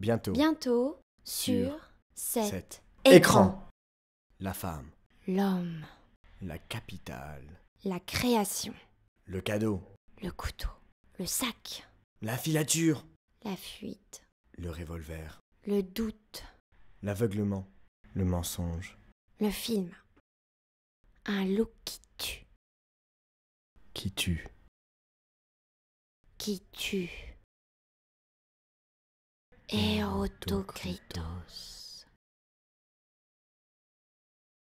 Bientôt. Bientôt. Sur. Cet, écran. La femme. L'homme. La capitale. La création. Le cadeau. Le couteau. Le sac. La filature. La fuite. Le revolver. Le doute. L'aveuglement. Le mensonge. Le film. Un look qui tue. Qui tue. Qui tue autocritos.